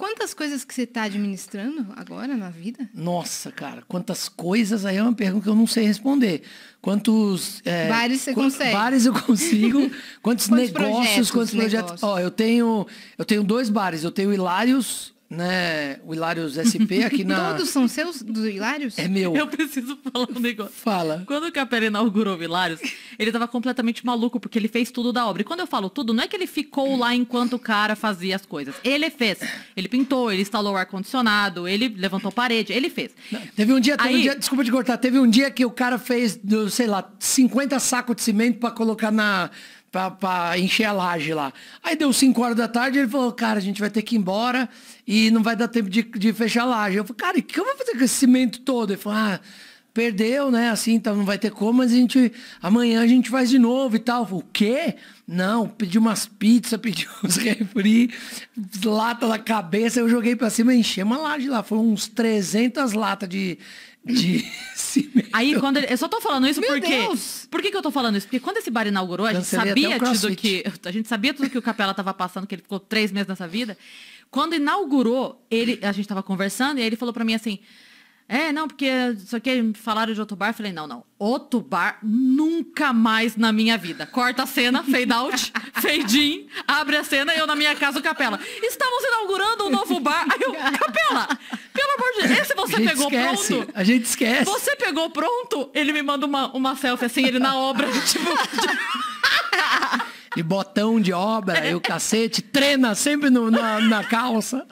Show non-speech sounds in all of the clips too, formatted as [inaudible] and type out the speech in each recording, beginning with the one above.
Quantas coisas que você está administrando agora na vida? Nossa, cara, quantas coisas aí é uma pergunta que eu não sei responder. Quantos. É, bares você qu consegue? Bares eu consigo. [laughs] Quantos, quantos negócios, projetos, quantos projetos. Ó, eu tenho. Eu tenho dois bares. Eu tenho Hilários né, o Hilários SP aqui na. Todos são seus do Hilários? É meu. Eu preciso falar um negócio. Fala. Quando o Capela inaugurou o Hilários, ele tava completamente maluco, porque ele fez tudo da obra. E quando eu falo tudo, não é que ele ficou lá enquanto o cara fazia as coisas. Ele fez. Ele pintou, ele instalou o ar-condicionado, ele levantou parede, ele fez. Não, teve um dia, teve Aí... um dia, desculpa de cortar, teve um dia que o cara fez, sei lá, 50 sacos de cimento para colocar na pra, pra encher a laje lá. Aí deu 5 horas da tarde, ele falou, cara, a gente vai ter que ir embora e não vai dar tempo de, de fechar a laje. Eu falei, cara, o que eu vou fazer com esse cimento todo? Ele falou, ah, perdeu, né? Assim, então não vai ter como, mas a gente. Amanhã a gente faz de novo e tal. Falei, o quê? Não, pedi umas pizzas, [laughs] pedi uns refri, lata na cabeça, eu joguei pra cima, enchei uma laje lá. Foram uns 300 latas de, de [laughs] cimento. Aí quando ele... Eu só tô falando isso Meu porque Deus. Por que, que eu tô falando isso? Porque quando esse bar inaugurou, a gente sabia tudo que. A gente sabia tudo que o Capela tava passando, que ele ficou três meses nessa vida. Quando inaugurou, ele, a gente tava conversando e aí ele falou para mim assim: é, não, porque isso aqui falaram de outro bar. Falei, não, não. Outro bar nunca mais na minha vida. Corta a cena, fade out, [laughs] fade in, abre a cena, eu na minha casa, o Capela. Estamos inaugurando um novo bar. Aí eu, Capela, pelo amor de Deus, esse você pegou esquece, pronto. A gente esquece. Você pegou pronto, ele me manda uma, uma selfie assim, ele na obra, [laughs] tipo. tipo... E botão de obra e o cacete, treina sempre no, na, na calça.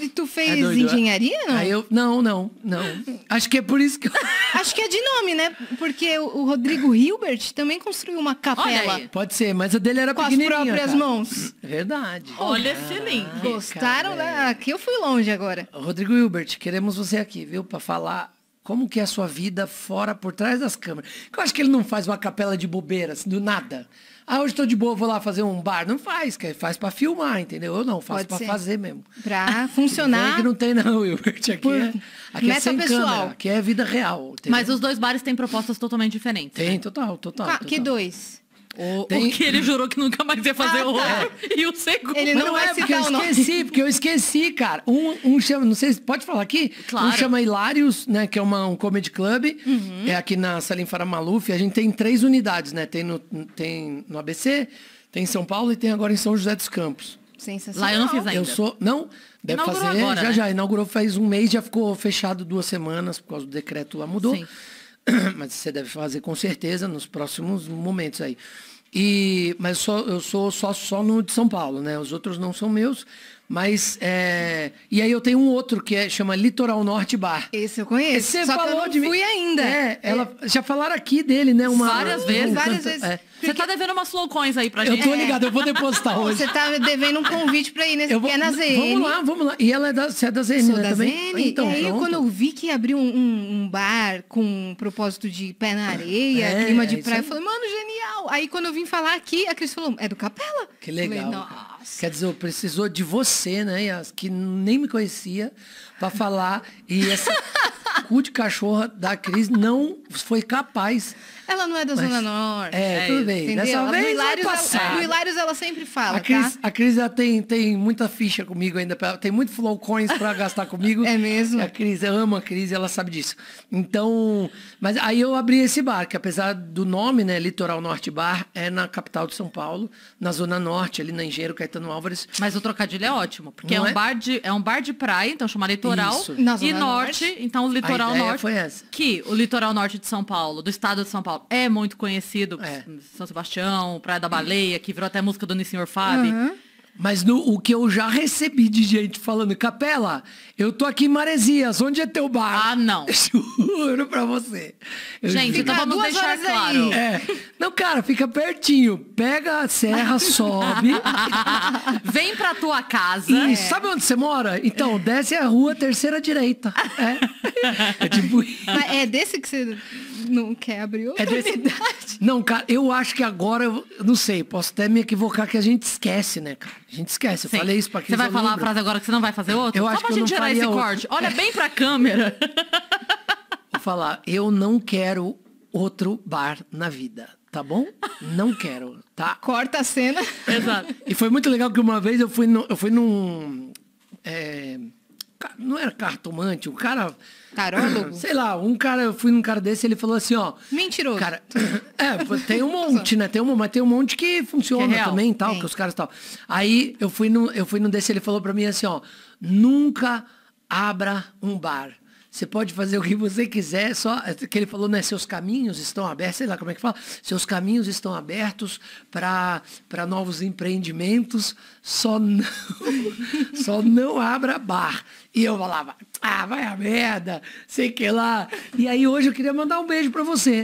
E tu fez é, é? engenharia, não? Aí eu, não, não, não. Acho que é por isso que eu... [laughs] Acho que é de nome, né? Porque o Rodrigo Hilbert também construiu uma capela. Pode ser, mas a dele era Com Com as próprias cara. mãos. Verdade. Olha esse link. Gostaram? né? Aqui eu fui longe agora. Rodrigo Hilbert, queremos você aqui, viu? Para falar como que é a sua vida fora, por trás das câmeras? Eu acho que ele não faz uma capela de bobeira, assim, do nada. Ah, hoje estou de boa, vou lá fazer um bar. Não faz, que faz para filmar, entendeu? Eu não, faço para fazer mesmo. Para [laughs] funcionar. que não tem não, Wilbert. Aqui, por... é, aqui é Meta é sem pessoal. câmera, aqui é vida real. Entendeu? Mas os dois bares têm propostas totalmente diferentes. Tem, né? total, total, total. Que dois? O, Tem... o que ele jurou que nunca mais ia fazer ah, o tá. [laughs] E o segundo. Ele não, não é, é porque eu esqueci, [laughs] porque eu esqueci, cara. Um, um chama, não sei se pode falar aqui? Claro. Um chama Hilários, né? Que é uma, um comedy club. Uhum. É aqui na Salim Fara Maluf. A gente tem três unidades, né? Tem no, tem no ABC, tem em São Paulo e tem agora em São José dos Campos. Lá eu não fiz ainda. Eu sou. Não, deve inaugurou fazer. Agora, já né? já. Inaugurou faz um mês, já ficou fechado duas semanas por causa do decreto lá, mudou. Sim. [clears throat] mas você deve fazer com certeza nos próximos momentos aí. E, mas só, eu sou só, só no de São Paulo, né? Os outros não são meus. Mas. É... E aí eu tenho um outro que é, chama Litoral Norte Bar. Esse eu conheço. Esse você só falou que eu não de mim. fui ainda. É, ela... é, Já falaram aqui dele, né? Uma... Várias vezes. Várias vezes. É. Você tá devendo umas flowcoins aí pra gente. Eu tô ligado, eu vou depositar hoje. Você tá devendo um convite pra ir nesse eu vou, é na ZN. Vamos lá, vamos lá. E ela é da, você é da ZN, Sou né? Da também? ZN. Então, e aí, pronto. quando eu vi que abriu um, um, bar com um propósito de pé na areia, é, clima de praia, eu falei, mano, genial. Aí quando eu vim falar aqui, a Cris falou, é do Capela. Que legal. Falei, Quer dizer, eu precisou de você, né, Yas, que nem me conhecia, para falar. E essa, cu de cachorra da Cris não foi capaz. Ela não é da mas, Zona Norte. É, é tudo bem. Dessa vez o Hilários, ela, Hilários ela sempre fala, a Cris, tá? A Cris ela tem, tem muita ficha comigo ainda, pra, tem muito flow coins pra gastar comigo. [laughs] É mesmo? A Cris, eu amo a Cris, ela sabe disso. Então, mas aí eu abri esse bar, que apesar do nome, né, Litoral Norte Bar, é na capital de São Paulo, na Zona Norte, ali na Engenheiro Caetano Álvares. Mas o trocadilho é ótimo, porque é um, é? Bar de, é um bar de praia, então chama Litoral, Isso. e norte, norte, então Litoral litoral norte. Que o litoral norte de São Paulo, do estado de São Paulo, é muito conhecido. É. São Sebastião, Praia da Baleia, que virou até música do Nissenhor Fábio. Uhum. Mas no, o que eu já recebi de gente falando, Capela, eu tô aqui em Maresias, onde é teu bar? Ah, não. [laughs] Juro pra você. Eu gente, então vamos deixar claro. É. Não, cara, fica pertinho. Pega a serra, [laughs] sobe. Vem pra tua casa. E é. sabe onde você mora? Então, desce a rua, terceira direita. É, [laughs] é tipo... é desse que você não quer abrir outra É não, cara, eu acho que agora, eu não sei, posso até me equivocar que a gente esquece, né, cara? A gente esquece. Eu Sim. falei isso pra quem Você vai falar lembra. a frase agora que você não vai fazer outra? Eu acho que gente gerar esse outro. corte. Olha bem pra câmera. [laughs] Vou falar, eu não quero outro bar na vida tá bom? Não quero, tá? Corta a cena. Exato. E foi muito legal que uma vez eu fui, no, eu fui num. É, não era cartomante, o cara. Tarólogo? [coughs] Sei lá, um cara, eu fui num cara desse ele falou assim, ó. Mentiroso. Cara, [coughs] é, tem um monte, né? Tem um, mas tem um monte que funciona que é também e tal, é. que os caras tal. Aí eu fui, num, eu fui num desse ele falou pra mim assim, ó, nunca abra um bar você pode fazer o que você quiser, é só é que ele falou, né? Seus caminhos estão abertos, sei lá como é que fala. Seus caminhos estão abertos para novos empreendimentos, só não, [laughs] só não abra bar. E eu falava, ah, vai a merda, sei que lá. E aí hoje eu queria mandar um beijo pra você.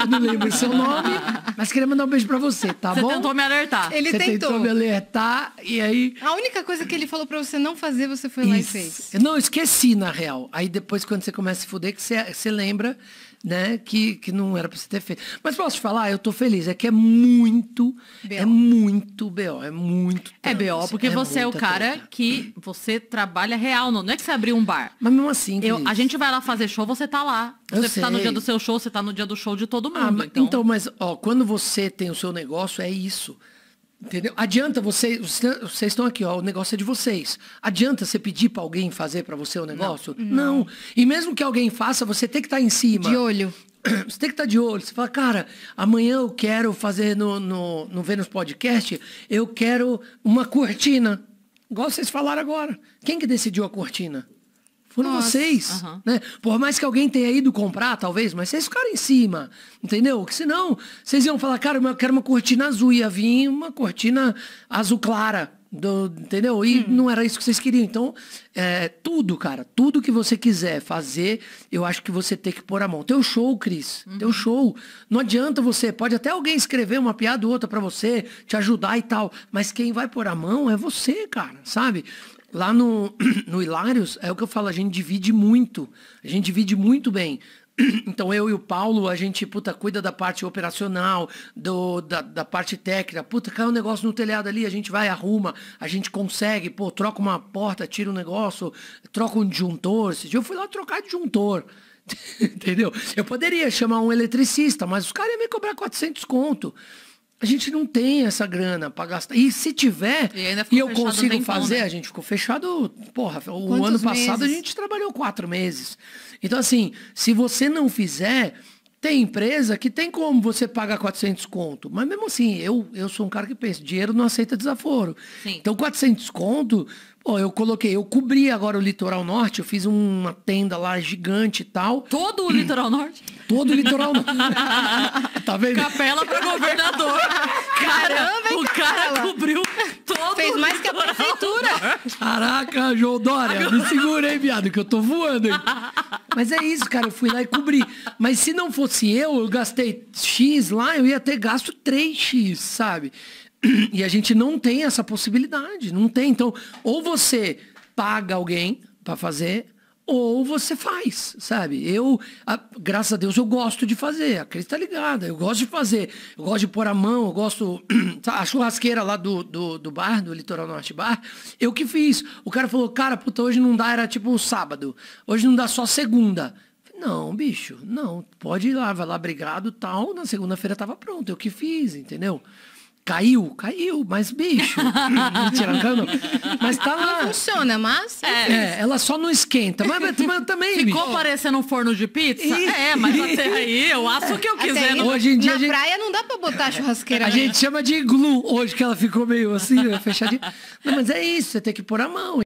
Eu não lembro seu nome, mas queria mandar um beijo pra você, tá você bom? Você tentou me alertar. Ele você tentou. tentou. me alertar e aí... A única coisa que ele falou pra você não fazer, você foi Isso. lá e fez. Eu não, esqueci na real. Aí depois quando você começa a se fuder, que você, você lembra né? Que, que não era para você ter feito. Mas posso te falar, eu tô feliz. É que é muito, é muito BO, é muito. É BO, porque é você é o cara que você trabalha real, não. não é que você abriu um bar. Mas mesmo assim, eu, a gente vai lá fazer show, você tá lá. Você eu tá sei. no dia do seu show, você tá no dia do show de todo ah, mundo. Ah, então... então, mas ó, quando você tem o seu negócio, é isso. Entendeu? Adianta vocês, vocês estão aqui, ó, o negócio é de vocês. Adianta você pedir para alguém fazer para você o negócio? Não. Não. E mesmo que alguém faça, você tem que estar tá em cima. De olho. [clears throat] Você tem que estar tá de olho. Você fala, cara, amanhã eu quero fazer no, no, no Vênus Podcast, eu quero uma cortina. Igual vocês falaram agora. Quem que decidiu a cortina? Foram Nossa. vocês, uhum. né? Por mais que alguém tenha ido comprar, talvez, mas vocês ficaram em cima, entendeu? Porque senão, vocês iam falar, cara, eu quero uma cortina azul, ia vir uma cortina azul clara, do, entendeu? E hum. não era isso que vocês queriam. Então, é, tudo, cara, tudo que você quiser fazer, eu acho que você tem que pôr a mão. Teu show, Cris, uhum. teu show. Não adianta você, pode até alguém escrever uma piada ou outra para você, te ajudar e tal, mas quem vai pôr a mão é você, cara, sabe? Lá no, [clears throat] no Hilários, é o que eu falo, a gente divide muito. A gente divide muito bem. [clears throat] Então eu e o Paulo, a gente, puta, cuida da parte operacional, do, da, da parte técnica. Puta, caiu um negócio no telhado ali, a gente vai, arruma, a gente consegue, pô, troca uma porta, tira um negócio, troca um disjuntor. Esse dia eu fui lá trocar disjuntor. [laughs] Entendeu? Eu poderia chamar um eletricista, mas os caras iam me cobrar 400 conto. A gente não tem essa grana para gastar. E se tiver, e, e eu consigo fazer, né? a gente ficou fechado. Porra, o Quantos ano passado meses? a gente trabalhou quatro meses. Então, assim, se você não fizer, tem empresa que tem como você pagar 400 conto, mas mesmo assim, eu, eu sou um cara que pensa, dinheiro não aceita desaforo. Sim. Então, 400 conto, pô, eu coloquei, eu cobri agora o litoral norte, eu fiz uma tenda lá gigante e tal. Todo o litoral norte? [clears throat] Todo o litoral norte. [laughs] tá vendo? Capela para governador. Caramba, o cara cobriu Todo Fez mais que a prefeitura. Caraca, João Dória, me segura hein, viado, que eu tô voando. Hein? Mas é isso, cara, eu fui lá e cobri. Mas se não fosse eu, eu gastei X lá, eu ia ter gasto 3X, sabe? E a gente não tem essa possibilidade, não tem. Então, ou você paga alguém para fazer, ou você faz, sabe? Eu, a, graças a Deus, eu gosto de fazer. A Cris tá ligada, eu gosto de fazer. Eu gosto de pôr a mão, eu gosto. [clears throat] A churrasqueira lá do, do, do bar, do Litoral Norte Bar, eu que fiz. O cara falou, cara, puta, hoje não dá, era tipo sábado. Hoje não dá só segunda. Não, bicho, não. Pode ir lá, vai lá, obrigado, tal. Na segunda-feira tava pronto, eu que fiz, entendeu? Caiu? Caiu, mas bicho. [laughs] Mentira, não Mas tá lá. Não funciona, mas. É, é ela só não esquenta. Mas, mas, mas também. Ficou bicho. parecendo um forno de pizza? E... É, mas até aí eu acho o que eu quiser. hoje em dia. Na gente... praia não dá pra botar é, churrasqueira. A né? gente chama de glue hoje, que ela ficou meio assim, né, fechadinha. Não, mas é isso, você tem que pôr a mão.